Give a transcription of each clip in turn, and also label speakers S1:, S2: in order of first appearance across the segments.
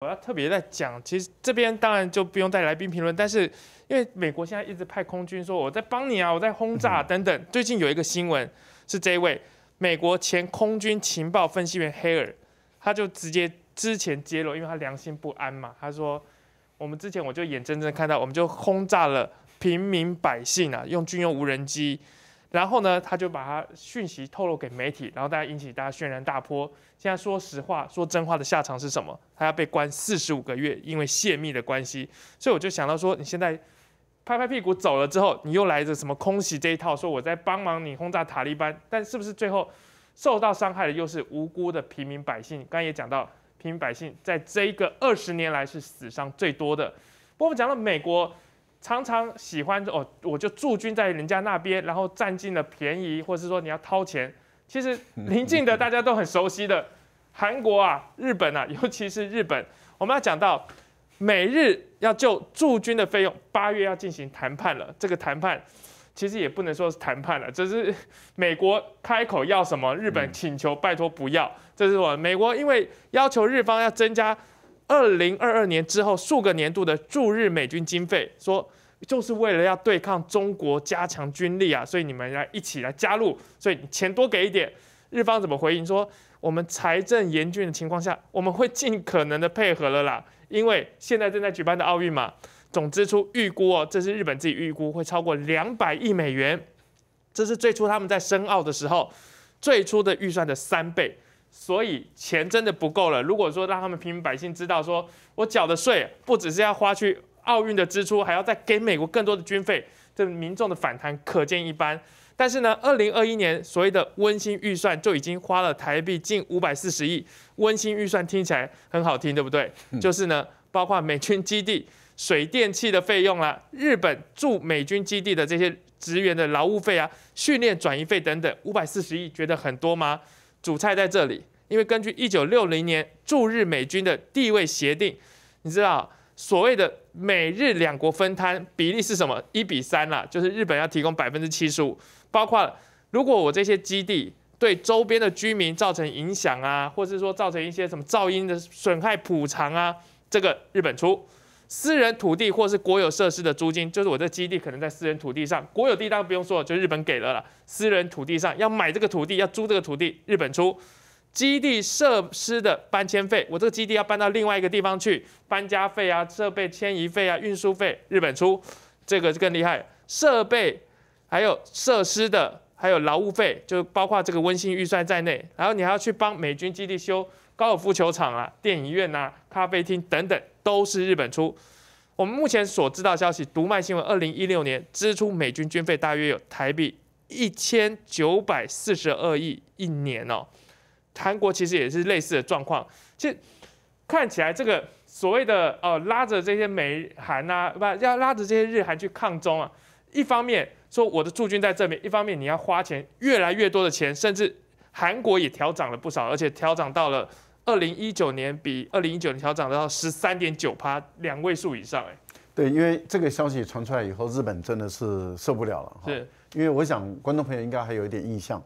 S1: 我要特别在讲，其实这边当然就不用再来宾评论，但是因为美国现在一直派空军说我在帮你啊，我在轰炸等等。最近有一个新闻是这位美国前空军情报分析员黑尔，他就直接之前揭露，因为他良心不安嘛，他说我们之前我就眼睁睁看到，我们就轰炸了平民百姓啊，用军用无人机。然后呢，他就把他讯息透露给媒体，然后大家引起大家渲染大波。现在说实话，说真话的下场是什么？他要被关四十五个月，因为泄密的关系。所以我就想到说，你现在拍拍屁股走了之后，你又来着什么空袭这一套，说我在帮忙你轰炸塔利班，但是不是最后受到伤害的又是无辜的平民百姓？刚也讲到，平民百姓在这一个二十年来是死伤最多的。不过我们讲到美国。常常喜欢哦，我就驻军在人家那边，然后占尽了便宜，或者是说你要掏钱。其实临近的大家都很熟悉的，韩国啊、日本啊，尤其是日本，我们要讲到美日要就驻军的费用，八月要进行谈判了。这个谈判其实也不能说是谈判了，只是美国开口要什么，日本请求拜托不要。这是我美国因为要求日方要增加。二零二二年之后数个年度的驻日美军经费，说就是为了要对抗中国，加强军力啊，所以你们来一起来加入，所以钱多给一点。日方怎么回应？说我们财政严峻的情况下，我们会尽可能的配合了啦，因为现在正在举办的奥运嘛，总支出预估哦，这是日本自己预估会超过两百亿美元，这是最初他们在申奥的时候最初的预算的三倍。所以钱真的不够了。如果说让他们平民百姓知道，说我缴的税不只是要花去奥运的支出，还要再给美国更多的军费，这民众的反弹可见一斑。但是呢，二零二一年所谓的温馨预算就已经花了台币近五百四十亿。温馨预算听起来很好听，对不对？就是呢，包括美军基地、水电气的费用啦，日本驻美军基地的这些职员的劳务费啊、训练转移费等等，五百四十亿，觉得很多吗？主菜在这里，因为根据一九六零年驻日美军的地位协定，你知道所谓的美日两国分摊比例是什么？一比三啦，就是日本要提供百分之七十五，包括如果我这些基地对周边的居民造成影响啊，或者是说造成一些什么噪音的损害补偿啊，这个日本出。私人土地或是国有设施的租金，就是我这基地可能在私人土地上，国有地当然不用说了，就日本给了了。私人土地上要买这个土地，要租这个土地，日本出。基地设施的搬迁费，我这个基地要搬到另外一个地方去，搬家费啊、设备迁移费啊、运输费，日本出。这个更厉害，设备还有设施的，还有劳务费，就包括这个温馨预算在内。然后你还要去帮美军基地修。高尔夫球场啊，电影院呐，咖啡厅等等，都是日本出。我们目前所知道消息，读卖新闻，二零一六年支出美军军费大约有台币一千九百四十二亿一年哦。韩国其实也是类似的状况，实看起来这个所谓的哦拉着这些美韩啊，不要拉着这些日韩去抗中啊。一方面说我的驻军在这边，一方面你要花钱越来越多的钱，甚至韩国也调涨了不少，而且调涨到了。二零一九年比二零一九年调涨到十三点九趴，两位数以上哎。
S2: 对，因为这个消息传出来以后，日本真的是受不了了。哈，因为我想观众朋友应该还有一点印象，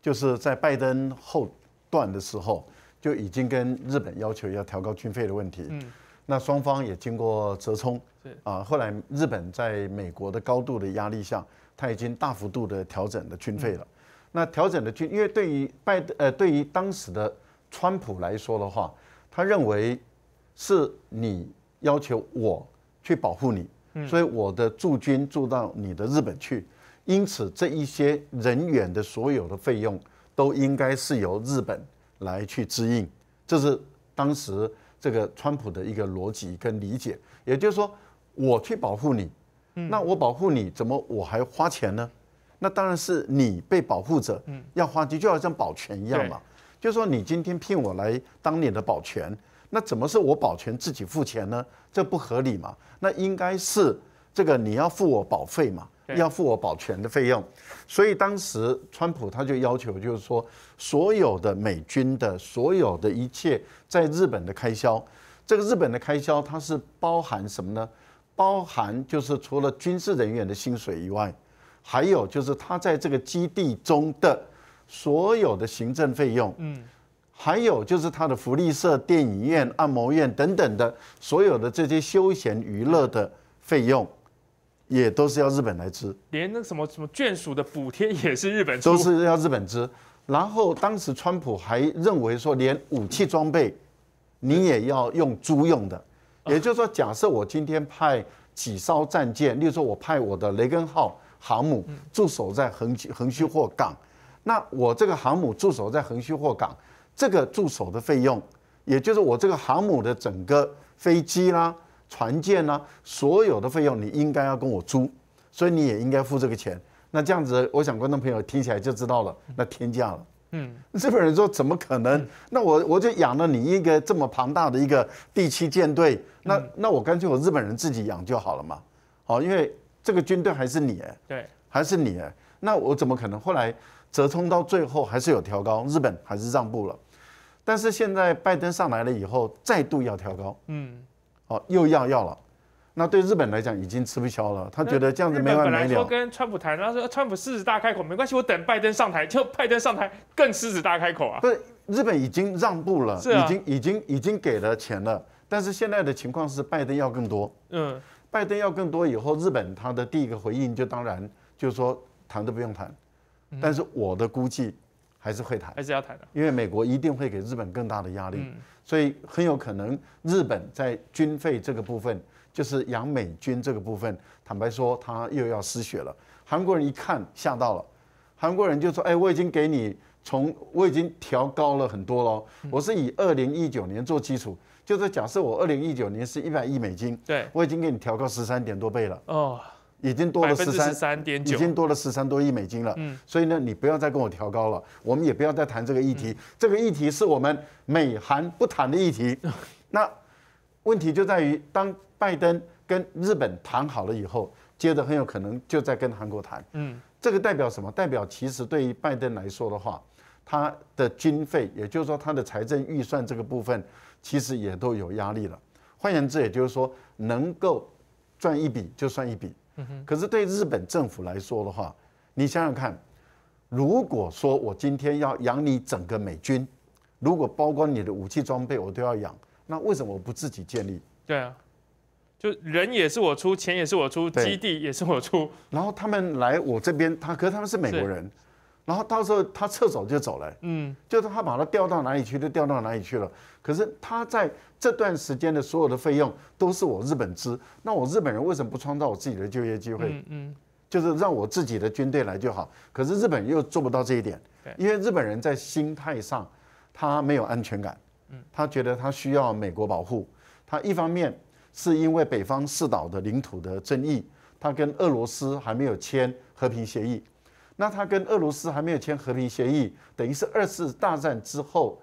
S2: 就是在拜登后段的时候，就已经跟日本要求要调高军费的问题。嗯，那双方也经过折冲。是啊，后来日本在美国的高度的压力下，他已经大幅度的调整了军费了。那调整的军，因为对于拜呃，对于当时的。川普来说的话，他认为是你要求我去保护你，所以我的驻军驻到你的日本去，因此这一些人员的所有的费用都应该是由日本来去支应。这是当时这个川普的一个逻辑跟理解，也就是说我去保护你，那我保护你怎么我还花钱呢？那当然是你被保护者要花钱，就好像保全一样嘛。就说你今天聘我来当你的保全，那怎么是我保全自己付钱呢？这不合理嘛？那应该是这个你要付我保费嘛，要付我保全的费用。所以当时川普他就要求，就是说所有的美军的所有的一切在日本的开销，这个日本的开销它是包含什么呢？包含就是除了军事人员的薪水以外，还有就是他在这个基地中的。所有的行政费用，嗯，还有就是他的福利社、电影院、按摩院等等的，所有的这些休闲娱乐的费用，也都是要日本来支。
S1: 连那什么什么眷属的补贴也是日本，都是要日本支。然后
S2: 当时川普还认为说，连武器装备你也要用租用的，也就是说，假设我今天派几艘战舰，例如说，我派我的雷根号航母驻守在横横须贺港。那我这个航母驻守在横须贺港，这个驻守的费用，也就是我这个航母的整个飞机啦、船舰啦，所有的费用，你应该要跟我租，所以你也应该付这个钱。那这样子，我想观众朋友听起来就知道了，那天价了。嗯，日本人说怎么可能？那我我就养了你一个这么庞大的一个地区舰队，那那我干脆我日本人自己养就好了嘛。好，因为这个军队还是你诶，对，还是你诶。那我怎么可能后来？折通到最后还是有调高，日本还是让步了，但是现在拜登上来了以后，再度要调高，嗯，哦，又要要了，那对日本来讲已经吃不消了，他觉得这样子没完没了。本来说跟
S1: 川普谈，他说川普狮子大开口，没关系，我等拜登上台，就拜登上台更狮子大开口啊。不是，
S2: 日本已经让步了，已经已经已经给了钱了，但是现在的情况是拜登要更多，嗯，拜登要更多以后，日本他的第一个回应就当然就是说谈都不用谈。但是我的估计，还是会谈，还是要谈的，因为美国一定会给日本更大的压力，所以很有可能日本在军费这个部分，就是养美军这个部分，坦白说，他又要失血了。韩国人一看吓到了，韩国人就说：“哎，我已经给你从我已经调高了很多喽，我是以二零一九年做基础，就是假设我二零一九年是一百亿美金，对，我已经给你调高十三点多倍了。”哦。已经多了十三点九，已经多了十三多亿美金了。嗯，所以呢，你不要再跟我调高了，我们也不要再谈这个议题。这个议题是我们美韩不谈的议题。那问题就在于，当拜登跟日本谈好了以后，接着很有可能就在跟韩国谈。嗯，这个代表什么？代表其实对于拜登来说的话，他的军费，也就是说他的财政预算这个部分，其实也都有压力了。换言之，也就是说，能够赚一笔就算一笔。可是对日本政府来说的话，你想想看，如果说我今天要养你整个美军，如果包括你的武器装备我都要养，那为什么我不自己建立？
S1: 对啊，就人也是我出，钱也是我出，基地也是我出，然
S2: 后他们来我这边，他可是他们是美国人。然后到时候他撤走就走了，嗯，就是他把他调到哪里去就调到哪里去了。可是他在这段时间的所有的费用都是我日本支，那我日本人为什么不创造我自己的就业机会？嗯嗯，就是让我自己的军队来就好。可是日本又做不到这一点，因为日本人在心态上他没有安全感，嗯，他觉得他需要美国保护。他一方面是因为北方四岛的领土的争议，他跟俄罗斯还没有签和平协议。那他跟俄罗斯还没有签和平协议，等于是二次大战之后，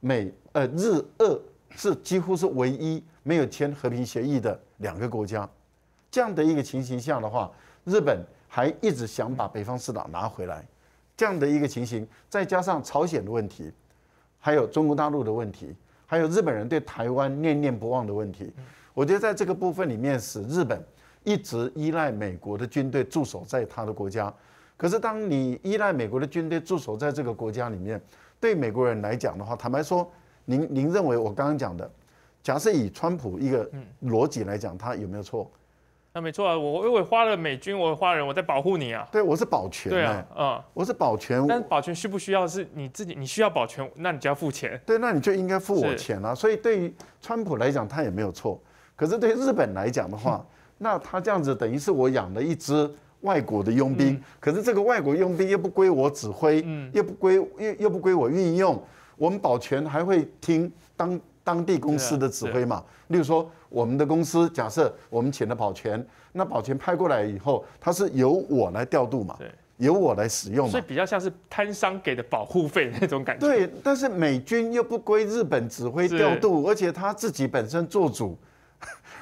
S2: 美呃日俄是几乎是唯一没有签和平协议的两个国家。这样的一个情形下的话，日本还一直想把北方四岛拿回来。这样的一个情形，再加上朝鲜的问题，还有中国大陆的问题，还有日本人对台湾念念不忘的问题，我觉得在这个部分里面，使日本一直依赖美国的军队驻守在他的国家。可是，当你依赖美国的军队驻守在这个国家里面，对美国人来讲的话，坦白说，您您认为我刚刚讲的，假设以川普一个逻辑来讲，他有没有错？
S1: 那没错，啊，我我花了美军，我花人，我在保护你啊。对，我是保全。对啊，嗯，我是保全。但保全需不需要是你自己？你需要保全，那你就要付钱。对，那你就应该付我
S2: 钱啊。所以对于川普来讲，他也没有错。可是对日本来讲的话，那他这样子等于是我养了一只。外国的佣兵，可是这个外国佣兵又不归我指挥，又不归又又不归我运用。我们保全还会听当当地公司的指挥嘛？例如说，我们的公司假设我们请了保全，那保全派过来以后，他是由我来调度嘛，由我来使用嘛。所以
S1: 比较像是摊商给的保护费那种感
S2: 觉。对，但是美军又不归日本指挥调度，而且他自己本身做主。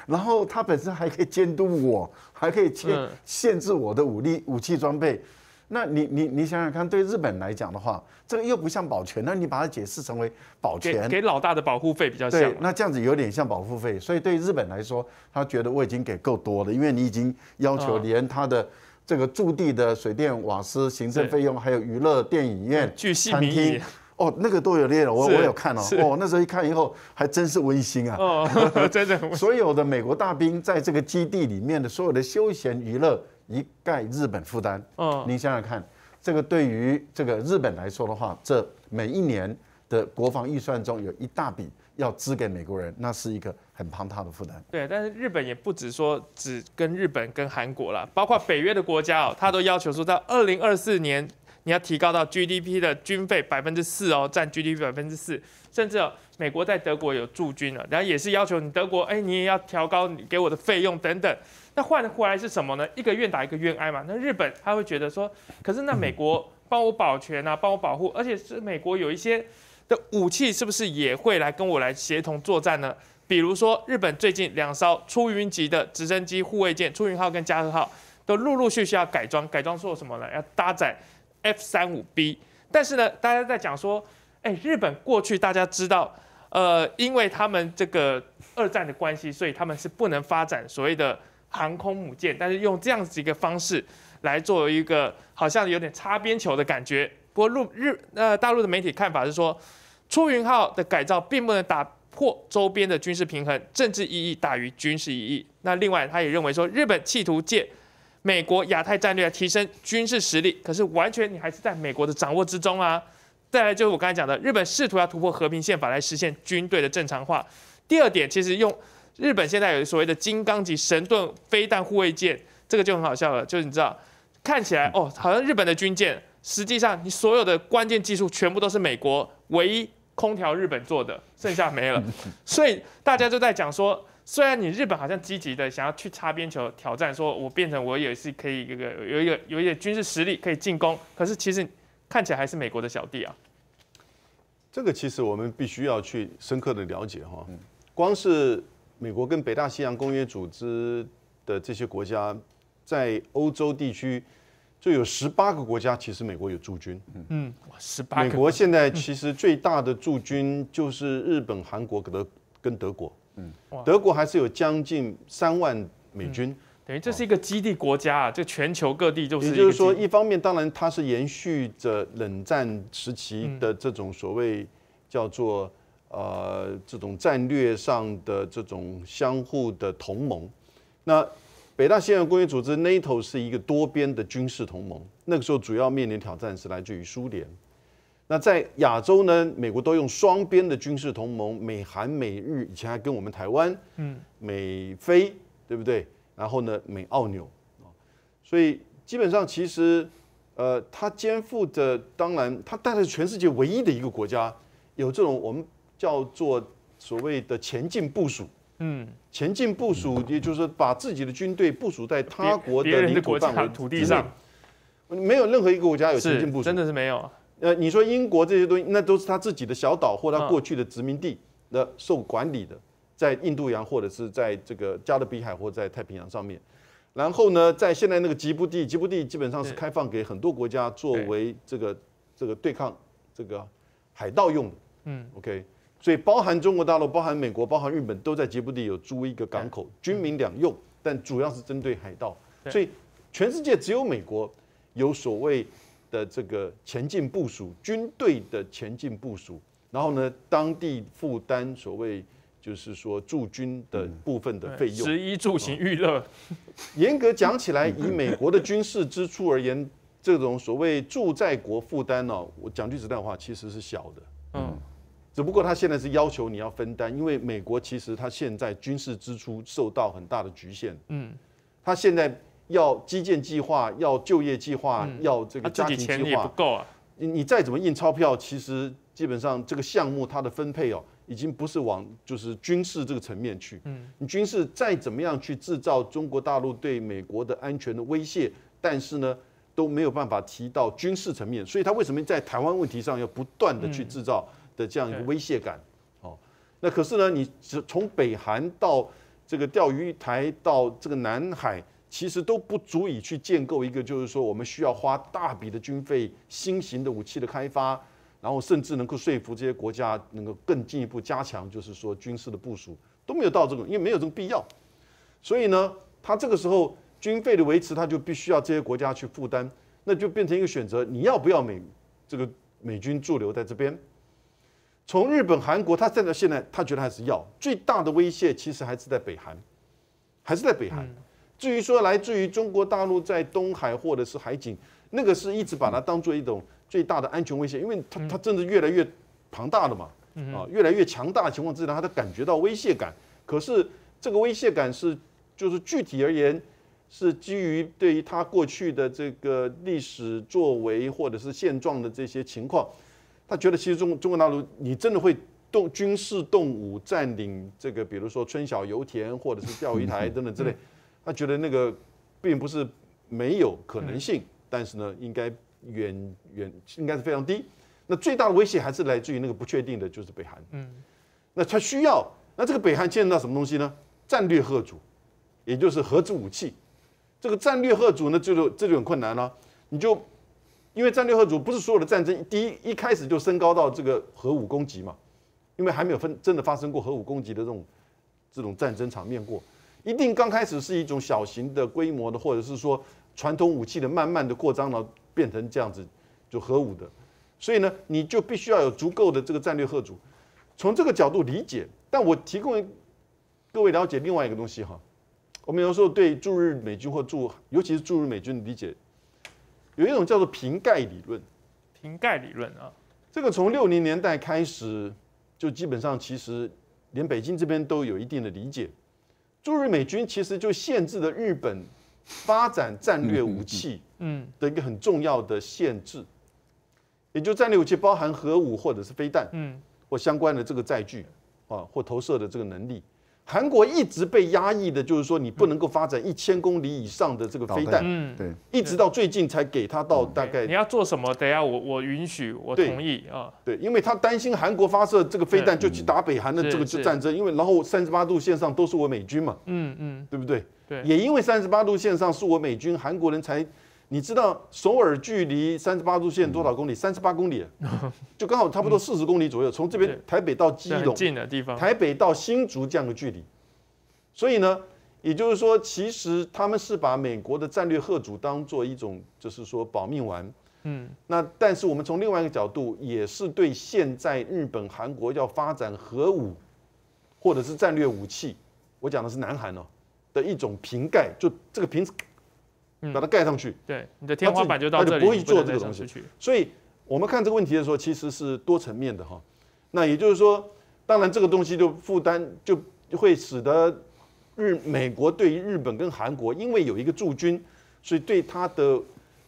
S2: 然后他本身还可以监督我，还可以限限制我的武力、武器装备。那你你你想想看，对日本来讲的话，这个又不像保全，那你把它解释成为保全，给
S1: 老大的保护费比较像。
S2: 那这样子有点像保护费，所以对日本来说，他觉得我已经给够多了，因为你已经要求连他的这个驻地的水电瓦斯、行政费用，还有娱乐电影院、聚餐厅。哦，那个都有列了，我我有看哦。哦，那时候一看以后，还真是温馨啊。哦，真的，所有的美国大兵在这个基地里面的所有的休闲娱乐，一概日本负担。哦，您想想看，这个对于这个日本来说的话，这每一年的国防预算中有一大笔要支给美国人，那是一个很庞大的负担。
S1: 对，但是日本也不止说只跟日本跟韩国了，包括北约的国家哦，他都要求说在二零二四年。你要提高到 GDP 的军费百分之四哦，占 GDP 百分之四，甚至美国在德国有驻军了，然后也是要求你德国，哎，你也要调高你给我的费用等等。那换回来是什么呢？一个愿打一个愿挨嘛。那日本他会觉得说，可是那美国帮我保全啊，帮我保护，而且是美国有一些的武器，是不是也会来跟我来协同作战呢？比如说日本最近两艘出云级的直升机护卫舰出云号跟加贺号，都陆陆续续要改装，改装做什么呢？要搭载。F 三五 B，但是呢，大家在讲说，哎，日本过去大家知道，呃，因为他们这个二战的关系，所以他们是不能发展所谓的航空母舰，但是用这样子一个方式来做一个好像有点擦边球的感觉。不过，日、呃，大陆的媒体看法是说，出云号的改造并不能打破周边的军事平衡，政治意义大于军事意义。那另外，他也认为说，日本企图借美国亚太战略提升军事实力，可是完全你还是在美国的掌握之中啊。再来就是我刚才讲的，日本试图要突破和平宪法来实现军队的正常化。第二点，其实用日本现在有所谓的“金刚级”神盾飞弹护卫舰，这个就很好笑了，就是你知道，看起来哦，好像日本的军舰，实际上你所有的关键技术全部都是美国唯一空调日本做的，剩下没了。所以大家就在讲说。虽然你日本好像积极的想要去擦边球挑战，说我变成我也是可以一个有一个有一点军事实力可以进攻，可是其实看起来还是美国的小弟啊。
S3: 这个其实我们必须要去深刻的了解哈，光是美国跟北大西洋公约组织的这些国家，在欧洲地区就有十八个国家，其实美国有驻军。
S1: 嗯，哇，十八。美国现在其
S3: 实最大的驻军就是日本、韩国跟德跟德国。嗯，德国还
S1: 是有将近三万美军，等于这是一个基地国家啊，这全球各地就是。也就是说，一
S3: 方面当然它是延续着冷战时期的这种所谓叫做呃这种战略上的这种相互的同盟，那北大西洋公约组织 （NATO） 是一个多边的军事同盟，那个时候主要面临挑战是来自于苏联。那在亚洲呢？美国都用双边的军事同盟，美韩、美日以前还跟我们台湾，嗯，美菲，对不对？然后呢，美澳纽所以基本上其实，呃，它肩负的当然它带是全世界唯一的一个国家有这种我们叫做所谓的前进部署，嗯，前进部署，也就是把自己的军队部署在他国的领土范围土地上，没有任何一个国家有前进部署，真的是没有。那你说英国这些东西，那都是他自己的小岛或他过去的殖民地的受管理的，在印度洋或者是在这个加勒比海或在太平洋上面。然后呢，在现在那个吉布地，吉布地基本上是开放给很多国家作为这个这个对抗这个海盗用的。嗯，OK，所以包含中国大陆、包含美国、包含日本，都在吉布地有租一个港口，军民两用，但主要是针对海盗。所以全世界只有美国有所谓。的这个前进部署，军队的前进部署，然后呢，当地负担所谓就是说驻军的部分的费用，食
S1: 衣住行娱乐。
S3: 严格讲起来，以美国的军事支出而言，这种所谓驻在国负担呢，我讲句实在话，其实是小的。嗯，只不过他现在是要求你要分担，因为美国其实他现在军事支出受到很大的局限。嗯，他现在。要基建计划，要就业计划，要这个家庭计划，够啊！你你再怎么印钞票，其实基本上这个项目它的分配哦，已经不是往就是军事这个层面去。嗯，你军事再怎么样去制造中国大陆对美国的安全的威胁，但是呢都没有办法提到军事层面。所以他为什么在台湾问题上要不断的去制造的这样一个威胁感？哦，那可是呢，你从北韩到这个钓鱼台到这个南海。其实都不足以去建构一个，就是说我们需要花大笔的军费、新型的武器的开发，然后甚至能够说服这些国家能够更进一步加强，就是说军事的部署都没有到这种，因为没有这个必要。所以呢，他这个时候军费的维持他就必须要这些国家去负担，那就变成一个选择，你要不要美这个美军驻留在这边？从日本、韩国，他站到现在，他觉得还是要最大的威胁，其实还是在北韩，还是在北韩。至于说来自于中国大陆在东海或者是海警，那个是一直把它当做一种最大的安全威胁，因为它它真的越来越庞大了嘛，啊，越来越强大的情况之下，它的感觉到威胁感。可是这个威胁感是就是具体而言，是基于对于它过去的这个历史作为或者是现状的这些情况，他觉得其实中中国大陆你真的会动军事动武占领这个，比如说春晓油田或者是钓鱼台等等之类。他觉得那个并不是没有可能性，但是呢，应该远远应该是非常低。那最大的威胁还是来自于那个不确定的，就是北韩。嗯，那他需要那这个北韩扯到什么东西呢？战略核主，也就是核子武器。这个战略核主呢，就这就很困难了。你就因为战略核主不是所有的战争第一一开始就升高到这个核武攻击嘛？因为还没有分真的发生过核武攻击的这种这种战争场面过。一定刚开始是一种小型的规模的，或者是说传统武器的慢慢的扩张了，变成这样子就核武的，所以呢你就必须要有足够的这个战略核武，从这个角度理解。但我提供各位了解另外一个东西哈，我们有时候对驻日美军或驻尤其是驻日美军的理解有一种叫做瓶盖理论。
S1: 瓶盖理论啊，
S3: 这个从六零年代开始就基本上其实连北京这边都有一定的理解。驻日美军其实就限制了日本发展战略武器的一个很重要的限制，也就战略武器包含核武或者是飞弹，或相关的这个载具啊，或投射的这个能力。韩国一直被压抑的，就是说你不能够发展一千公里以上的这个飞弹，嗯，对，一直到最近才给他到大概。你
S1: 要做什么？等下我我允许，我同意啊。对，因为他
S3: 担心韩国发射这个飞弹就去打北韩的这个战争，因为然后三十八度线上都是我美军嘛，嗯嗯，对不对？对，也因为三十八度线上是我美军，韩国人才。你知道首尔距离三十八度线多少公里？三十八公里，就刚好差不多四十公里左右。从这边台北到基隆，近的地方，台北到新竹这样的距离。所以呢，也就是说，其实他们是把美国的战略贺主当做一种，就是说保命丸。嗯，那但是我们从另外一个角度，也是对现在日本、韩国要发展核武或者是战略武器，我讲的是南韩哦的一种瓶盖，就这个瓶子。把它盖上去，
S1: 对，你的天花板就到这里，不会做这个东西。
S3: 所以，我们看这个问题的时候，其实是多层面的哈。那也就是说，当然这个东西就负担就会使得日美国对于日本跟韩国，因为有一个驻军，所以对它的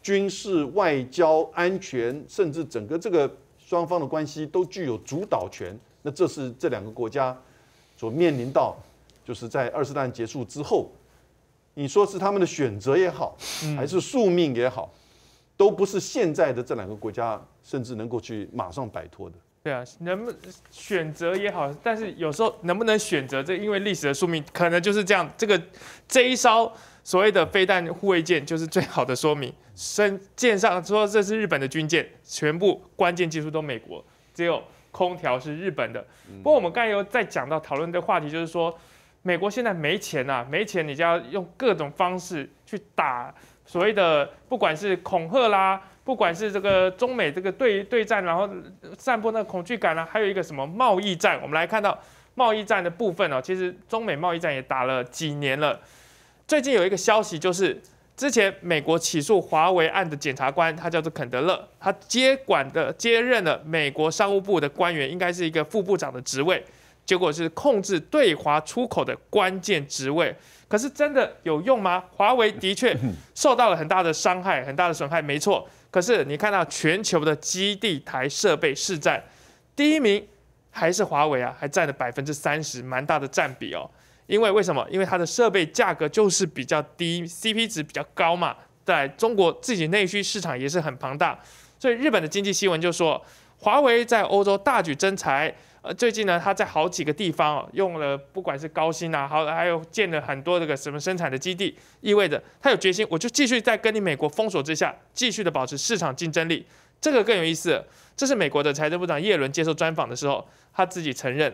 S3: 军事、外交、安全，甚至整个这个双方的关系都具有主导权。那这是这两个国家所面临到，就是在二次大战结束之后。你说是他们的选择也好，还是宿命也好，都不是现在的这两个国家甚至能够去马上摆脱的。
S1: 对啊，能不选择也好，但是有时候能不能选择，这因为历史的宿命可能就是这样。这个这一艘所谓的飞弹护卫舰就是最好的说明。身舰上说这是日本的军舰，全部关键技术都美国，只有空调是日本的。不过我们刚才有在讲到讨论的话题，就是说。美国现在没钱呐，没钱你就要用各种方式去打所谓的，不管是恐吓啦，不管是这个中美这个对对战，然后散播那恐惧感啦，还有一个什么贸易战。我们来看到贸易战的部分呢，其实中美贸易战也打了几年了。最近有一个消息就是，之前美国起诉华为案的检察官，他叫做肯德勒，他接管的接任了美国商务部的官员，应该是一个副部长的职位。结果是控制对华出口的关键职位，可是真的有用吗？华为的确受到了很大的伤害，很大的损害，没错。可是你看到全球的基地台设备市占第一名还是华为啊，还占了百分之三十，蛮大的占比哦。因为为什么？因为它的设备价格就是比较低，CP 值比较高嘛，在中国自己内需市场也是很庞大。所以日本的经济新闻就说，华为在欧洲大举增财。呃，最近呢，他在好几个地方用了，不管是高薪啊，好，还有建了很多这个什么生产的基地，意味着他有决心，我就继续在跟你美国封锁之下，继续的保持市场竞争力，这个更有意思。这是美国的财政部长耶伦接受专访的时候，他自己承认，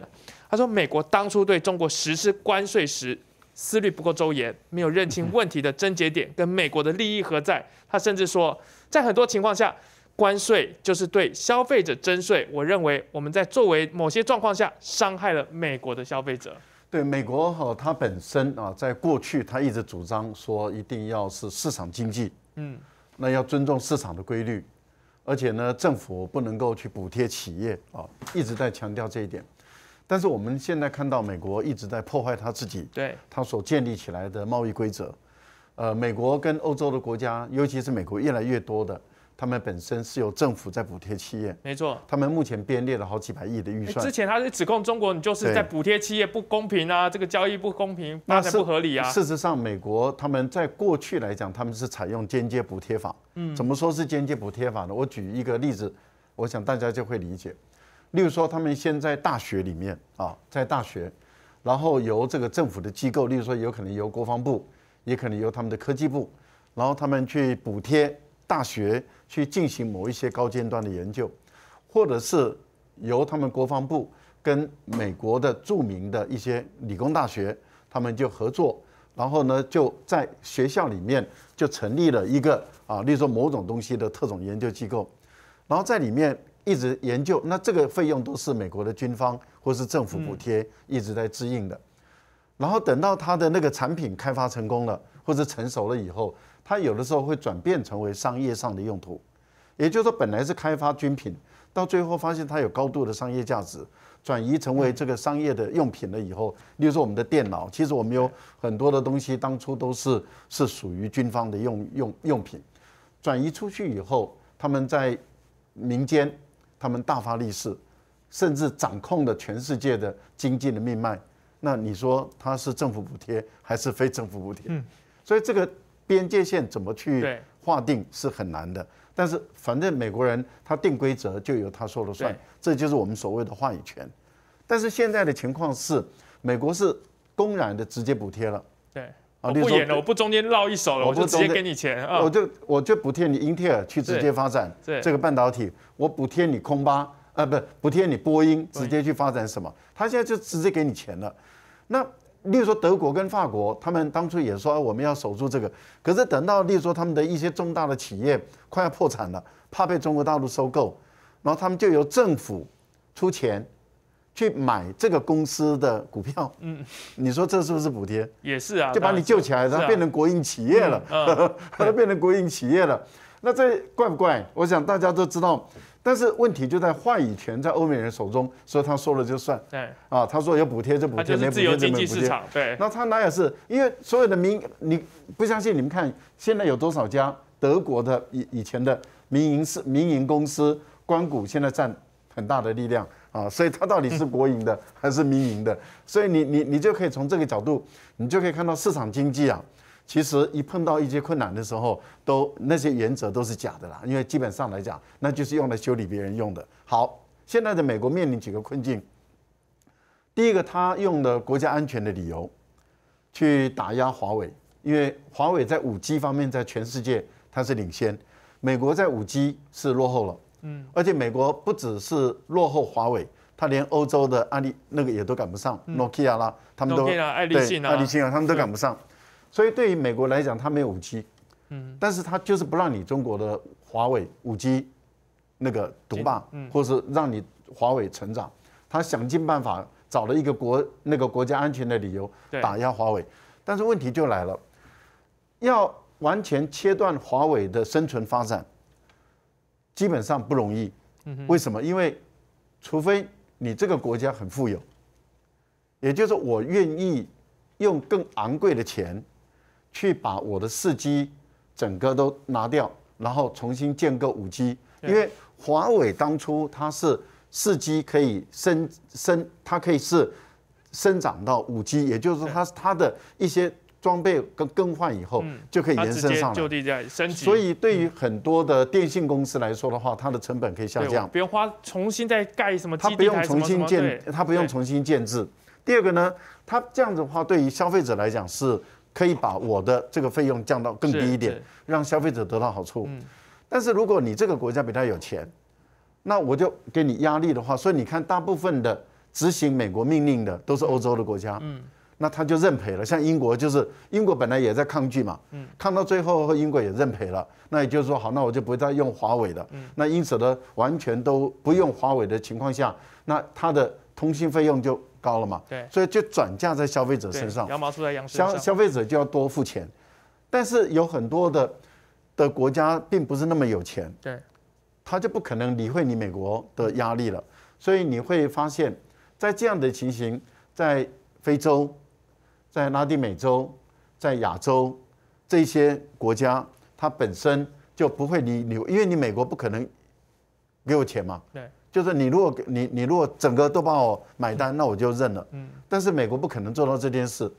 S1: 他说美国当初对中国实施关税时，思虑不够周延，没有认清问题的症结点跟美国的利益何在。他甚至说，在很多情况下。关税就是对消费者征税，我认为我们在作为某些状况下伤害了美国的消费者。
S2: 对美国哈，它本身啊，在过去它一直主张说一定要是市场经济，嗯，那要尊重市场的规律，而且呢，政府不能够去补贴企业啊，一直在强调这一点。但是我们现在看到美国一直在破坏他自己对它所建立起来的贸易规则，呃，美国跟欧洲的国家，尤其是美国越来越多的。他们本身是由政府在补贴企业，没错。他们目前编列了好几百亿的预算。之前
S1: 他是指控中国，你就是在补贴企业，不公平啊，这个交易不公平，展不合理啊。事实
S2: 上，美国他们在过去来讲，他们是采用间接补贴法。嗯，怎么说是间接补贴法呢？我举一个例子，我想大家就会理解。例如说，他们先在大学里面啊，在大学，然后由这个政府的机构，例如说有可能由国防部，也可能由他们的科技部，然后他们去补贴大学。去进行某一些高尖端的研究，或者是由他们国防部跟美国的著名的一些理工大学，他们就合作，然后呢就在学校里面就成立了一个啊，例如说某种东西的特种研究机构，然后在里面一直研究，那这个费用都是美国的军方或是政府补贴一直在支应的，然后等到他的那个产品开发成功了或者成熟了以后。它有的时候会转变成为商业上的用途，也就是说，本来是开发军品，到最后发现它有高度的商业价值，转移成为这个商业的用品了以后，例如说我们的电脑，其实我们有很多的东西当初都是是属于军方的用用用品，转移出去以后，他们在民间他们大发利市，甚至掌控了全世界的经济的命脉，那你说它是政府补贴还是非政府补贴？所以这个。边界线怎么去划定是很难的，但是反正美国人他定规则就由他说了算，这就是我们所谓的话语权。但是现在的情况是，美国是公然的直接补贴了。
S1: 对，我不演了，我不中间绕一手了，我就直接给你钱，我
S2: 就我就补贴你英特尔去直接发展这个半导体，我补贴你空巴啊，不是补贴你波音直接去发展什么，他现在就直接给你钱了，那。例如说德国跟法国，他们当初也说我们要守住这个，可是等到例如说他们的一些重大的企业快要破产了，怕被中国大陆收购，然后他们就由政府出钱去买这个公司的股票。嗯，你说这是不是补贴？
S1: 也是啊，就把你救起来，它变
S2: 成国营企业了。它变成国营企业了，那这怪不怪？我想大家都知道。但是问题就在话语权在欧美人手中，所以他说了就算。对，啊，他说有补贴就补贴，没有补贴就没补贴。对，那他哪也是，因为所有的民，你不相信，你们看现在有多少家德国的以以前的民营是民营公司，光谷现在占很大的力量啊，所以它到底是国营的还是民营的？所以你你你就可以从这个角度，你就可以看到市场经济啊。其实一碰到一些困难的时候，都那些原则都是假的啦，因为基本上来讲，那就是用来修理别人用的。好，现在的美国面临几个困境。第一个，他用的国家安全的理由去打压华为，因为华为在五 G 方面在全世界它是领先，美国在五 G 是落后了。嗯，而且美国不只是落后华为，它连欧洲的阿里那个也都赶不上，Nokia 啦，他们都对，爱立信啊，他们都赶不上。所以对于美国来讲，它没有五 G，嗯，但是它就是不让你中国的华为五 G，那个独霸，或是让你华为成长，他想尽办法找了一个国那个国家安全的理由打压华为。但是问题就来了，要完全切断华为的生存发展，基本上不容易。为什么？因为除非你这个国家很富有，也就是我愿意用更昂贵的钱。去把我的四 G，整个都拿掉，然后重新建个五 G。因为华为当初它是四 G 可以生生，它可以是生长到五 G，也就是说它它的一些装备跟更换以后就可以延伸上来，就
S1: 地在升级。所以对于
S2: 很多的电信公司来说的话，它的成本可以下降，不
S1: 用花重新再盖什么。它不用重新建，
S2: 它不用重新建制。第二个呢，它这样子的话，对于消费者来讲是。可以把我的这个费用降到更低一点，让消费者得到好处。嗯，但是如果你这个国家比他有钱，那我就给你压力的话，所以你看，大部分的执行美国命令的都是欧洲的国家。嗯，那他就认赔了。像英国就是，英国本来也在抗拒嘛。嗯，抗到最后，英国也认赔了。那也就是说，好，那我就不再用华为了。嗯，那因此呢，完全都不用华为的情况下，那它的通信费用就。高了嘛？对，所以就转嫁在消费者身上。羊
S1: 毛出在羊身上。消消
S2: 费者就要多付钱，但是有很多的的国家并不是那么有钱，对，他就不可能理会你美国的压力了。所以你会发现，在这样的情形，在非洲、在拉丁美洲、在亚洲这些国家，它本身就不会理你，因为你美国不可能。给我钱吗？对，就是你如果你你如果整个都帮我买单，那我就认了。嗯，但是美国不可能做到这件事。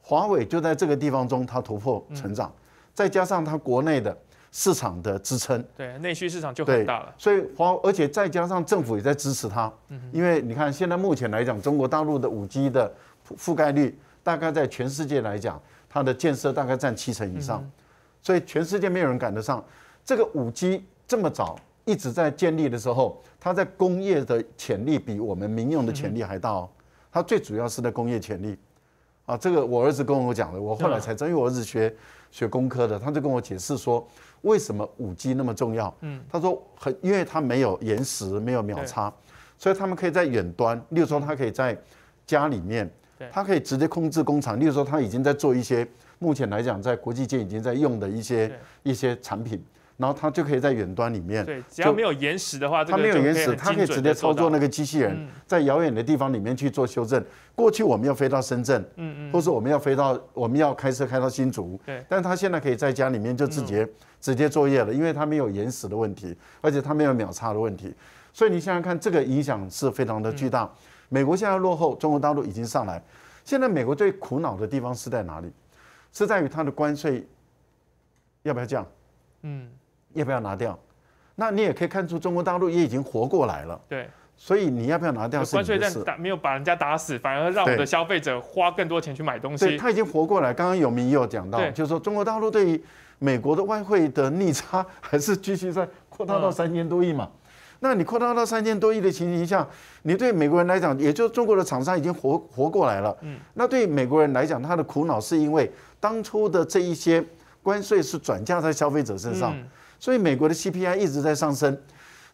S2: 华为就在这个地方中，它突破成长，再加上它国内的市场的支撑，
S1: 对内需市场就很
S2: 大了。所以华，而且再加上政府也在支持它。因为你看现在目前来讲，中国大陆的五 G 的覆盖率大概在全世界来讲，它的建设大概占七成以上，所以全世界没有人赶得上这个五 G 这么早。一直在建立的时候，它在工业的潜力比我们民用的潜力还大哦。它最主要是在工业潜力，啊，这个我儿子跟我讲的，我后来才知道，因为我儿子学学工科的，他就跟我解释说为什么五 G 那么重要。嗯，他说很，因为它没有延时，没有秒差，所以他们可以在远端，例如说他可以在家里面，他可以直接控制工厂。例如说他已经在做一些目前来讲在国际间已经在用的一些一些产品。然后他就可以在远端里面，对，只要没
S1: 有延时的话，他没有延时，它可以直接操作那个机
S2: 器人，在遥远的地方里面去做修正。过去我们要飞到深圳，嗯嗯，或是我们要飞到，我们要开车开到新竹，对。但是他现在可以在家里面就直接直接作业了，因为它没有延时的问题，而且它没有秒差的问题。所以你想想看，这个影响是非常的巨大。美国现在落后，中国大陆已经上来。现在美国最苦恼的地方是在哪里？是在于它的关税要不要降？嗯。要不要拿掉？那你也可以看出中国大陆也已经活过来了。对，所以你要不要拿掉是关税战打
S1: 没有把人家打死，反而让我们的消费者花更多钱去买东西。对，他已经
S2: 活过来。刚刚有明也有讲到，就是说中国大陆对于美国的外汇的逆差还是继续在扩大到三千多亿嘛。那你扩大到三千多亿的情形下，你对美国人来讲，也就中国的厂商已经活活过来了。嗯。那对美国人来讲，他的苦恼是因为当初的这一些关税是转嫁在消费者身上。所以美国的 CPI 一直在上升，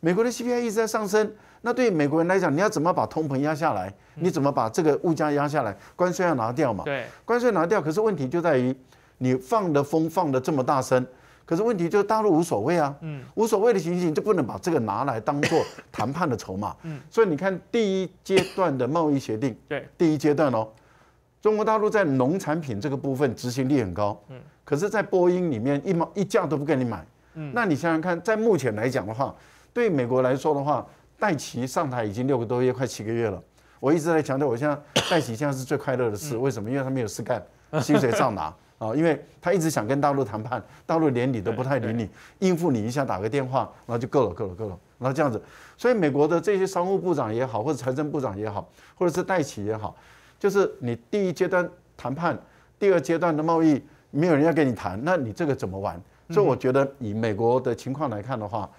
S2: 美国的 CPI 一直在上升。那对美国人来讲，你要怎么把通膨压下来？你怎么把这个物价压下来？关税要拿掉嘛？对，关税拿掉。可是问题就在于，你放的风放的这么大声，可是问题就是大陆无所谓啊，嗯，无所谓的情形就不能把这个拿来当做谈判的筹码。嗯，所以你看第一阶段的贸易协定，对，第一阶段哦，中国大陆在农产品这个部分执行力很高，嗯，可是在波音里面一毛一架都不给你买。那你想想看，在目前来讲的话，对美国来说的话，戴奇上台已经六个多月，快七个月了。我一直在强调，我现在戴奇现在是最快乐的事，为什么？因为他没有事干，薪水上拿啊？因为他一直想跟大陆谈判，大陆连理都不太理你，应付你一下打个电话，然后就够了，够了，够了，然后这样子。所以美国的这些商务部长也好，或者财政部长也好，或者是戴奇也好，就是你第一阶段谈判，第二阶段的贸易，没有人要跟你谈，那你这个怎么玩？所以我觉得以美国的情况来看的话，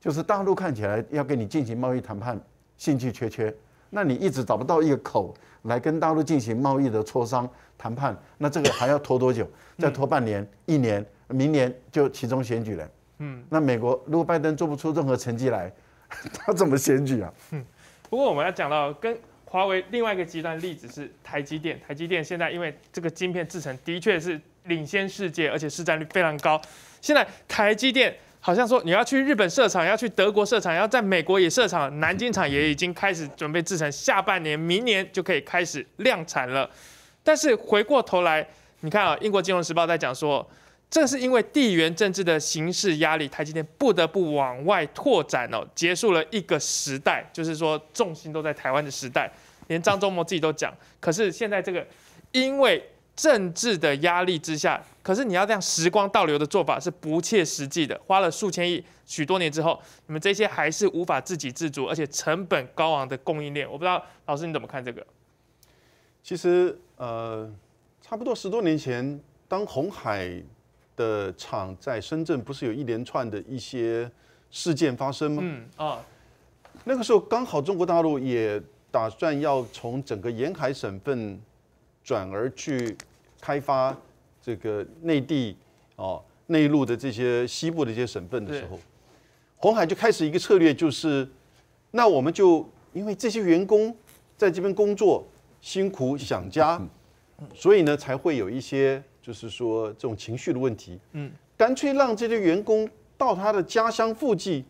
S2: 就是大陆看起来要跟你进行贸易谈判，兴趣缺缺。那你一直找不到一个口来跟大陆进行贸易的磋商谈判，那这个还要拖多久？再拖半年、一年，明年就其中选举了。嗯，那美国如果拜登做不出任何成绩来，他怎么选举啊？
S1: 嗯，不过我们要讲到跟华为另外一个极端例子是台积电。台积电现在因为这个晶片制成的确是。领先世界，而且市占率非常高。现在台积电好像说你要去日本设厂，要去德国设厂，要在美国也设厂，南京厂也已经开始准备制成，下半年、明年就可以开始量产了。但是回过头来，你看啊，英国金融时报在讲说，正是因为地缘政治的形势压力，台积电不得不往外拓展哦，结束了一个时代，就是说重心都在台湾的时代。连张忠谋自己都讲，可是现在这个因为。政治的压力之下，可是你要这样时光倒流的做法是不切实际的。花了数千亿，许多年之后，你们这些还是无法自给自足，而且成本高昂的供应链。我不知道老师你怎么看这个？
S3: 其实，呃，差不多十多年前，当红海的厂在深圳，不是有一连串的一些事件发生吗？嗯啊，那个时候刚好中国大陆也打算要从整个沿海省份转而去。开发这个内地哦，内陆的这些西部的一些省份的时候，红海就开始一个策略，就是那我们就因为这些员工在这边工作辛苦想家，所以呢才会有一些就是说这种情绪的问题。嗯，干脆让这些员工到他的家乡附近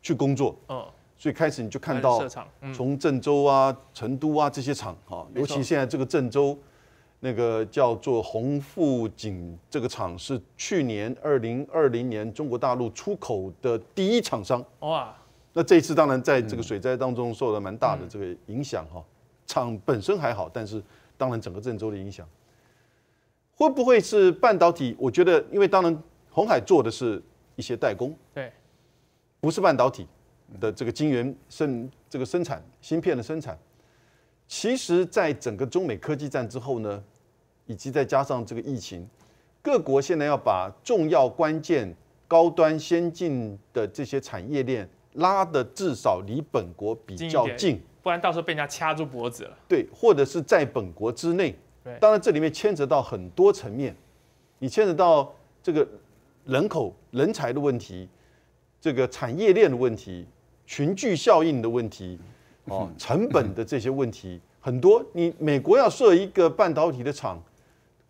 S3: 去工作。嗯，所以开始你就看到从郑州啊、成都啊这些厂啊，尤其现在这个郑州。那个叫做红富锦这个厂是去年二零二零年中国大陆出口的第一厂商哇，那这一次当然在这个水灾当中受了蛮大的这个影响哈，厂本身还好，但是当然整个郑州的影响会不会是半导体？我觉得，因为当然红海做的是一些代工，对，不是半导体的这个晶圆生这个生产芯片的生产，其实，在整个中美科技战之后呢。以及再加上这个疫情，各国现在要把重要关键、高端先进的这些产业链拉的至少离本国比较近，
S1: 不然到时候被人家掐住脖子了。
S3: 对，或者是在本国之内。当然这里面牵扯到很多层面，你牵扯到这个人口、人才的问题，这个产业链的问题、群聚效应的问题，哦，成本的这些问题很多。你美国要设一个半导体的厂。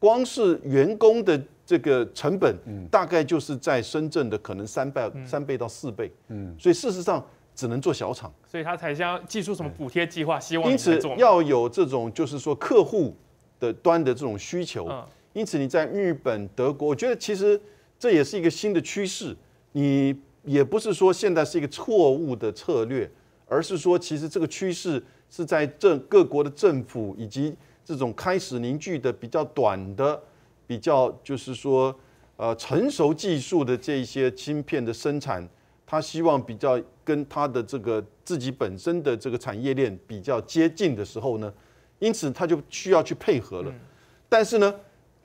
S3: 光是员工的这个成本，大概就是在深圳的可能三倍、三倍到四倍。嗯，所以事实上只能做小厂，
S1: 所以他才想寄出什么补贴计划，希望因此要
S3: 有这种就是说客户的端的这种需求。因此你在日本、德国，我觉得其实这也是一个新的趋势。你也不是说现在是一个错误的策略，而是说其实这个趋势是在政各国的政府以及。这种开始凝聚的比较短的、比较就是说呃成熟技术的这些芯片的生产，他希望比较跟他的这个自己本身的这个产业链比较接近的时候呢，因此他就需要去配合了。但是呢，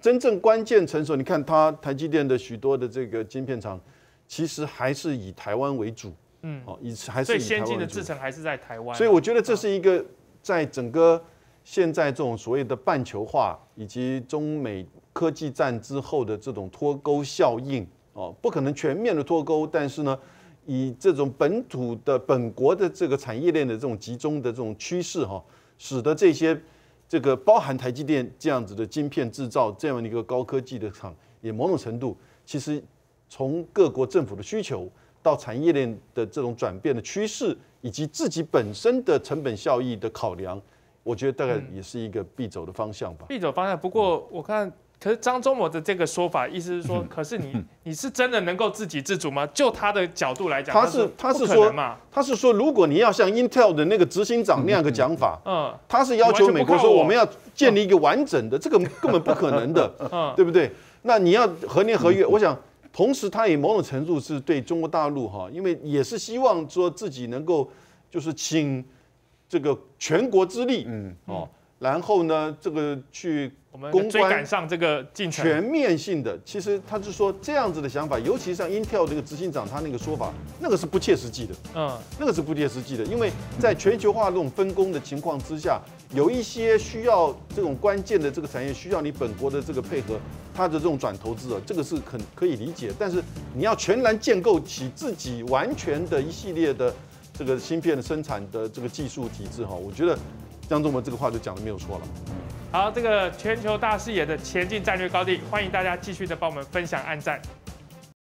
S3: 真正关键成熟，你看他台积电的许多的这个晶片厂，其实还是以台湾为主。嗯，哦，以还是最先进的制程还是在台湾。所以我觉得这是一个在整个。现在这种所谓的半球化，以及中美科技战之后的这种脱钩效应，哦，不可能全面的脱钩，但是呢，以这种本土的本国的这个产业链的这种集中的这种趋势，哈，使得这些这个包含台积电这样子的晶片制造这样的一个高科技的厂，也某种程度，其实从各国政府的需求到产业链的这种转变的趋势，以及自己本身的成本效益的考量。我觉得大概也是一个必走的方向吧。
S1: 必走方向，不过我看，可是张忠谋的这个说法，意思是说，可是你你是真的能够自给自主吗？就他的角度来讲，他是他是说嘛，
S3: 他是说，如果你要像 Intel 的那个执行长那样的讲法，
S1: 嗯，他是要求美国说我们
S3: 要建立一个完整的，这个根本不可能的，对不对？那你要何年何月？我想，同时他也某种程度是对中国大陆哈，因为也是希望说自己能够就是请。这个全国之力，嗯，哦，然后呢，这个去
S1: 我关赶上这个进全
S3: 面性的，其实他是说这样子的想法，尤其像 Intel 这个执行长他那个说法，那个是不切实际的，嗯，那个是不切实际的，因为在全球化这种分工的情况之下，有一些需要这种关键的这个产业需要你本国的这个配合，它的这种转投资啊，这个是可可以理解，但是你要全然建构起自己完全的一系列的。这个芯片的生产的这个技术体制哈，我觉得江中文这个话就讲的没有错了。
S1: 好，这个全球大视野的前进战略高地，欢迎大家继续的帮我们分享、按赞。